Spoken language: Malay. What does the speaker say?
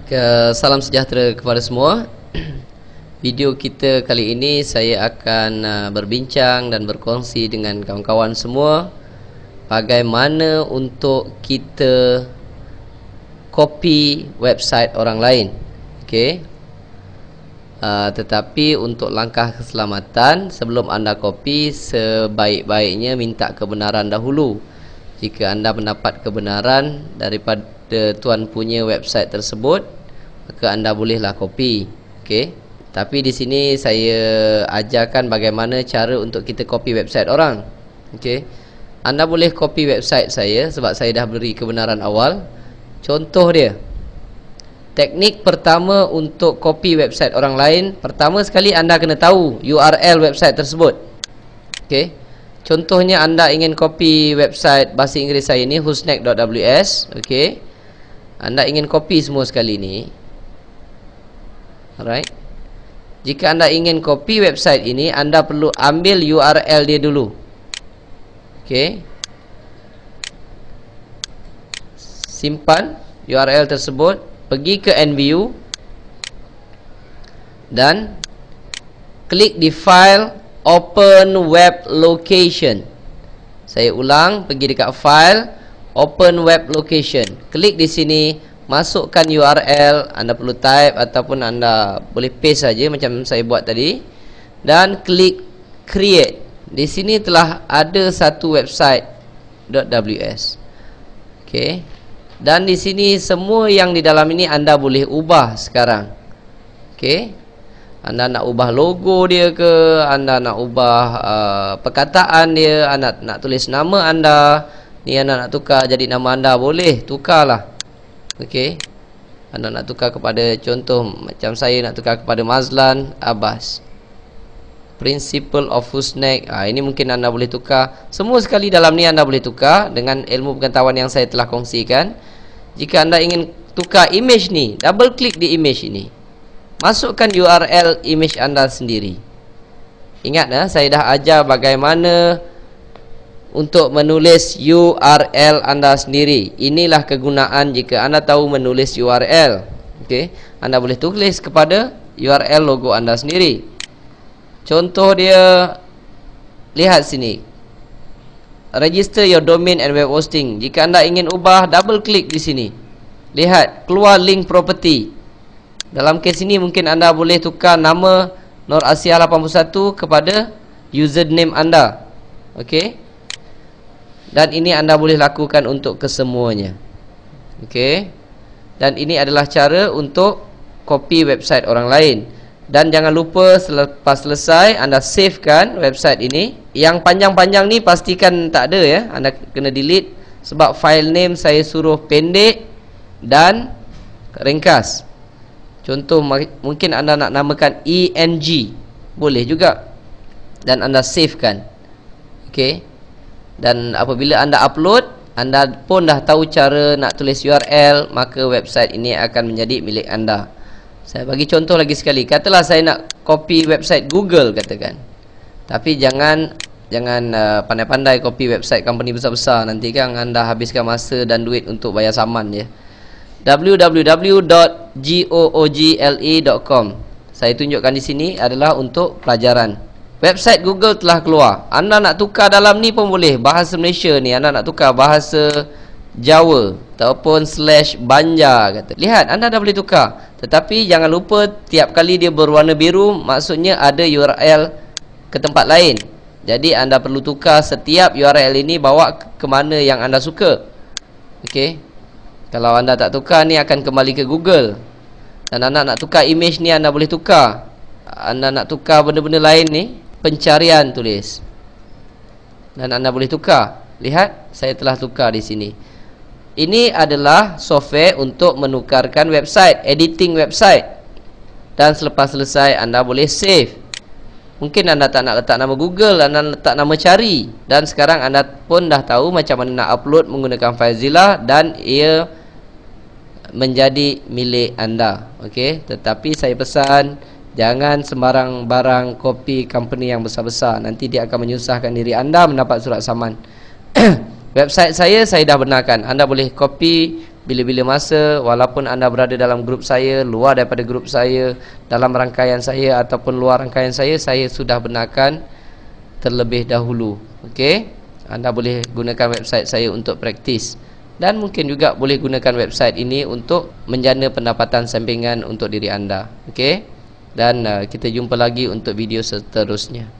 Okay, eh, salam sejahtera kepada semua. Video kita kali ini saya akan eh, berbincang dan berkongsi dengan kawan-kawan semua bagaimana untuk kita copy website orang lain. Okey. Uh, eh, tetapi untuk langkah keselamatan sebelum anda copy sebaik-baiknya minta kebenaran dahulu. Jika anda mendapat kebenaran daripada the, tuan punya website tersebut maka anda bolehlah copy okey tapi di sini saya ajarkan bagaimana cara untuk kita copy website orang okey anda boleh copy website saya sebab saya dah beri kebenaran awal contoh dia teknik pertama untuk copy website orang lain pertama sekali anda kena tahu URL website tersebut okay? contohnya anda ingin copy website bahasa Inggeris saya ni, husnack.ws okay? Anda ingin copy semua sekali ni Alright Jika anda ingin copy website ini Anda perlu ambil URL dia dulu Okay Simpan URL tersebut Pergi ke NVU Dan Klik di file Open web location Saya ulang Pergi dekat file File open web location klik di sini masukkan URL anda perlu type ataupun anda boleh paste saja macam saya buat tadi dan klik create di sini telah ada satu website .ws okey dan di sini semua yang di dalam ini anda boleh ubah sekarang okey anda nak ubah logo dia ke anda nak ubah uh, perkataan dia anda nak tulis nama anda Ni anak nak tukar jadi nama anda boleh tukarlah. Okey. Anak nak tukar kepada contoh macam saya nak tukar kepada Mazlan Abbas. Principle of Husnek. Ah ha, ini mungkin anda boleh tukar. Semua sekali dalam ni anda boleh tukar dengan ilmu pengetahuan yang saya telah kongsikan. Jika anda ingin tukar image ni, double click di image ini. Masukkan URL image anda sendiri. Ingat ya, saya dah ajar bagaimana untuk menulis URL anda sendiri. Inilah kegunaan jika anda tahu menulis URL. Okey, anda boleh tulis kepada URL logo anda sendiri. Contoh dia lihat sini. Register your domain and web hosting. Jika anda ingin ubah, double click di sini. Lihat, keluar link property. Dalam kes ini mungkin anda boleh tukar nama Nor Asia 81 kepada username anda. Okey dan ini anda boleh lakukan untuk kesemuanya okay? dan ini adalah cara untuk copy website orang lain dan jangan lupa selepas selesai anda savekan website ini yang panjang-panjang ni pastikan tak ada ya anda kena delete sebab file name saya suruh pendek dan ringkas contoh mungkin anda nak namakan eng boleh juga dan anda savekan okey dan apabila anda upload anda pun dah tahu cara nak tulis URL maka website ini akan menjadi milik anda saya bagi contoh lagi sekali katalah saya nak copy website Google katakan tapi jangan jangan uh, pandai-pandai copy website company besar-besar nanti kan anda habiskan masa dan duit untuk bayar saman ya www.googla.com saya tunjukkan di sini adalah untuk pelajaran Website Google telah keluar. Anda nak tukar dalam ni pun boleh. Bahasa Malaysia ni anda nak tukar bahasa Jawa ataupun slash Banjar kata. Lihat anda dah boleh tukar. Tetapi jangan lupa tiap kali dia berwarna biru maksudnya ada URL ke tempat lain. Jadi anda perlu tukar setiap URL ini bawa ke mana yang anda suka. Okey. Kalau anda tak tukar ni akan kembali ke Google. Dan anda nak tukar image ni anda boleh tukar. Anda nak tukar benda-benda lain ni pencarian tulis dan anda boleh tukar lihat saya telah tukar di sini ini adalah software untuk menukarkan website editing website dan selepas selesai anda boleh save mungkin anda tak nak letak nama google anda letak nama cari dan sekarang anda pun dah tahu macam mana nak upload menggunakan filezilla dan ia menjadi milik anda okay tetapi saya pesan Jangan sembarang barang kopi company yang besar-besar Nanti dia akan menyusahkan diri anda mendapat surat saman Website saya, saya dah benarkan Anda boleh kopi bila-bila masa Walaupun anda berada dalam grup saya Luar daripada grup saya Dalam rangkaian saya Ataupun luar rangkaian saya Saya sudah benarkan Terlebih dahulu Okey Anda boleh gunakan website saya untuk praktis Dan mungkin juga boleh gunakan website ini Untuk menjana pendapatan sampingan untuk diri anda Okey dan uh, kita jumpa lagi untuk video seterusnya.